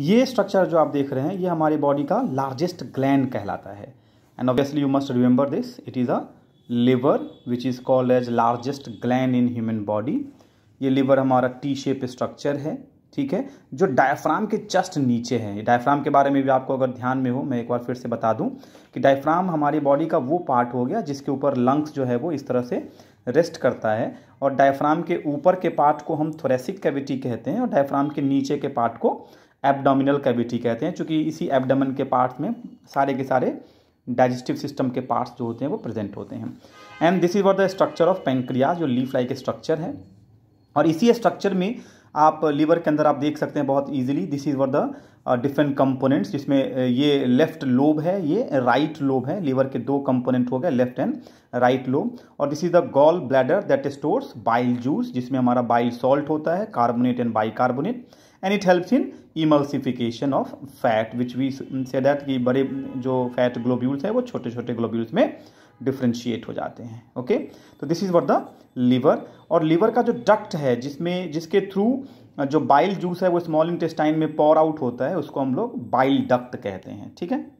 ये स्ट्रक्चर जो आप देख रहे हैं ये हमारी बॉडी का लार्जेस्ट ग्लैंड कहलाता है and obviously you must remember this it is a liver which is called as largest gland in human body ये लिवर हमारा टी शेप स्ट्रक्चर है ठीक है जो डायफ्राम के जस्ट नीचे है डायफ्राम के बारे में भी आपको अगर ध्यान में हो मैं एक बार फिर से बता दूं कि डायफ्राम हमारी बॉडी का वो पार्ट हो गया जिसके ऊपर लंग्स जो है वो इस तरह से रेस्ट करता है और डायफ्राम के ऊपर के पार्ट को हम थोरेसिक कैविटी कहते हैं और डायफ्राम के नीचे के पार्ट को एबडामिनल कैविटी कहते हैं चूँकि इसी एबडमन के पार्ट्स में सारे के सारे डाइजेस्टिव सिस्टम के पार्ट्स जो होते हैं वो प्रेजेंट होते हैं and this is what the structure of pancreas जो लीफ लाइक स्ट्रक्चर है और इसी स्ट्रक्चर में आप लीवर के अंदर आप देख सकते हैं बहुत easily this is where the different components जिसमें uh, ये लेफ्ट लोब है ये राइट right लोब है लीवर के दो कंपोनेंट हो गए लेफ्ट एंड राइट लोब और this is the gall bladder that stores bile juice जिसमें हमारा बाइल सॉल्ट होता है carbonate and bicarbonate and it helps in emulsification of fat which we say that कि बड़े जो फैट ग्लोब्यूल्स है वो छोटे छोटे ग्लोब्यूल्स में डिफ्रेंशिएट हो जाते हैं ओके तो this is what the liver और लीवर का जो डक्ट है जिसमें जिसके थ्रू जो बाइल जूस है वो स्मॉल इंटेस्टाइन में पॉर आउट होता है उसको हम लोग बाइल डक्ट कहते हैं ठीक है